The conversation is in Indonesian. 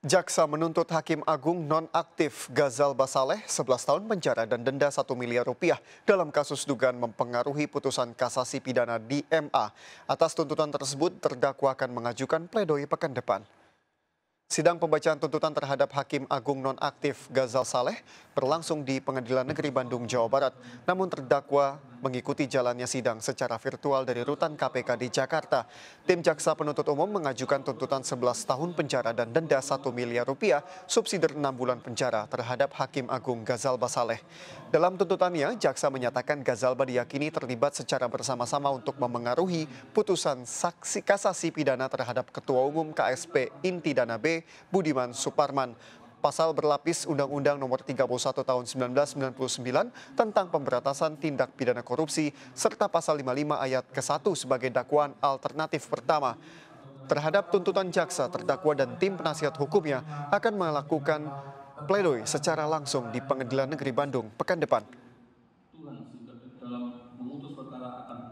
Jaksa menuntut Hakim Agung nonaktif Gazal Basaleh 11 tahun penjara dan denda 1 miliar rupiah dalam kasus dugaan mempengaruhi putusan kasasi pidana di MA. Atas tuntutan tersebut, terdakwa akan mengajukan pledoi pekan depan. Sidang pembacaan tuntutan terhadap Hakim Agung nonaktif Gazal Saleh berlangsung di Pengadilan Negeri Bandung, Jawa Barat. Namun terdakwa mengikuti jalannya sidang secara virtual dari rutan KPK di Jakarta. Tim jaksa penuntut umum mengajukan tuntutan 11 tahun penjara dan denda 1 miliar rupiah subsidi 6 bulan penjara terhadap Hakim Agung Ghazal Basaleh. Dalam tuntutannya, jaksa menyatakan Gazalba diyakini terlibat secara bersama-sama untuk memengaruhi putusan saksi kasasi pidana terhadap Ketua Umum KSP Inti Dana B Budiman Suparman pasal berlapis Undang-Undang Nomor 31 Tahun 1999 tentang pemberantasan tindak pidana korupsi serta pasal 55 ayat ke-1 sebagai dakwaan alternatif pertama. Terhadap tuntutan jaksa, terdakwa dan tim penasihat hukumnya akan melakukan pledoi secara langsung di Pengadilan Negeri Bandung pekan depan.